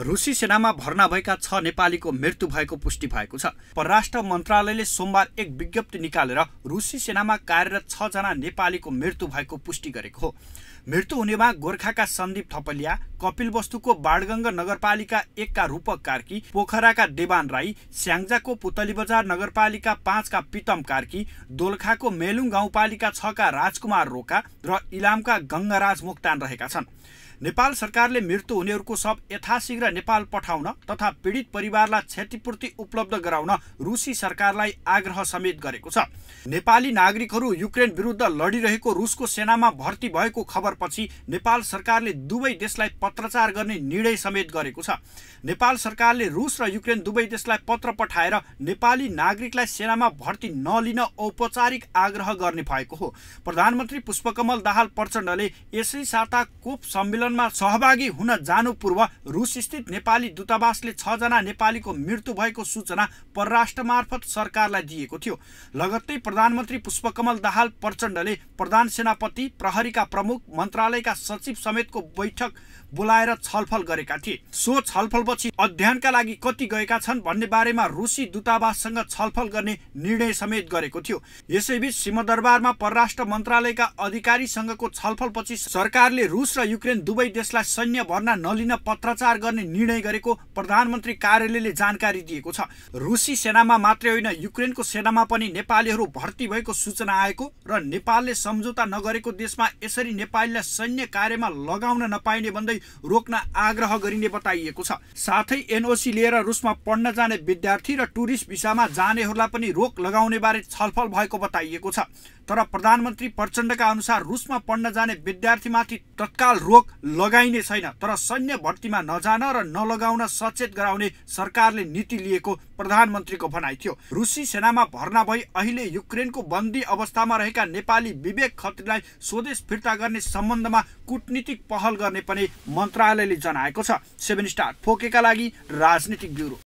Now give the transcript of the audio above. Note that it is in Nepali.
रुसी सेनामा भर्ना भएका छ नेपालीको मृत्यु भएको पुष्टि भएको छ परराष्ट्र मन्त्रालयले सोमबार एक विज्ञप्ति निकालेर रुसी सेनामा कार्यरत छजना नेपालीको मृत्यु भएको पुष्टि गरेको हो मृत्यु हुनेमा गोर्खाका सन्दीप थपलिया कपिल वस्तुको बाणगङ्ग नगरपालिका एकका रूपक कार्की पोखराका देवान राई स्याङ्जाको पुतली बजार नगरपालिका पाँचका पितम कार्की दोलखाको मेलुङ गाउँपालिका छका राजकुमार रोका र इलामका गङ्गराज मोक्तान रहेका छन् नेपाल सरकारले मृत्यु हुनेहरूको शव यथाशीघ्र नेपाल पठाउन तथा पीडित परिवारलाई क्षतिपूर्ति उपलब्ध गराउन रुसी सरकारलाई आग्रह समेत गरेको छ नेपाली नागरिकहरू युक्रेन विरुद्ध लडिरहेको रुसको सेनामा भर्ती भएको खबरपछि नेपाल सरकारले दुवै देशलाई पत्रचार गर्ने निर्णय समेत गरेको छ नेपाल सरकारले रुस र युक्रेन दुवै देशलाई पत्र पठाएर नेपाली नागरिकलाई सेनामा भर्ती नलिन औपचारिक आग्रह गर्ने भएको हो प्रधानमन्त्री पुष्पकमल दाहाल प्रचण्डले यसै साता कोप सम्मेलन अभियानमा सहभागी हुन जानु पूर्व स्थित नेपाली दूतावासले छजना नेपालीको मृत्यु भएको सूचना परराष्ट्र मार्फत सरकारलाई दिएको थियो लगत्तै प्रधानमन्त्री पुष्पकमल दाहाल प्रचण्डले प्रधान सेनापति प्रहरीका प्रमुख मन्त्रालयका सचिव समेतको बैठक बोलाएर छलफल गरेका थिए सो छलफलपछि अध्ययनका लागि कति गएका छन् भन्ने बारेमा रुसी दूतावाससँग छलफल गर्ने निर्णय समेत गरेको थियो यसैबीच सिंहदरबारमा परराष्ट्र मन्त्रालयका अधिकारीसँगको छलफलपछि सरकारले रुस र युक्रेन दुवै देशलाई सैन्य भर्ना नलिन पत्राचार गर्ने निर्णय गरेको प्रधानमन्त्री कार्यालयले जानकारी दिएको छ रुसी सेनामा मात्रै होइन युक्रेनको सेनामा पनि नेपालीहरू भर्ती भएको सूचना आएको र नेपालले सम्झौता नगरेको देशमा यसरी नेपालीलाई सैन्य कार्यमा लगाउन नपाइने भन्दै रोक्न आग्रह गरिने बताइएको छ साथै एनओसी लिएर रुसमा पढ्न जाने विद्यार्थी र टुरिस्ट भिसामा जानेहरूलाई पनि रोक लगाउने बारे छलफल भएको बताइएको छ तर प्रधानमन्त्री प्रचण्डका अनुसार रुसमा पढ्न जाने विद्यार्थीमाथि तत्काल रोक लगाइने छैन तर सैन्य भर्तीमा नजान र नलगाउन सचेत गराउने सरकारले नीति लिएको प्रधानमन्त्रीको भनाइ थियो रुसी सेनामा भर्ना भई अहिले युक्रेनको बन्दी अवस्थामा रहेका नेपाली विवेक खत्रीलाई स्वदेश फिर्ता गर्ने सम्बन्धमा कुटनीतिक पहल गर्ने पनि मन्त्रालयले जनाएको छ सेभेन स्टार फोकेका लागि राजनीतिक ब्युरो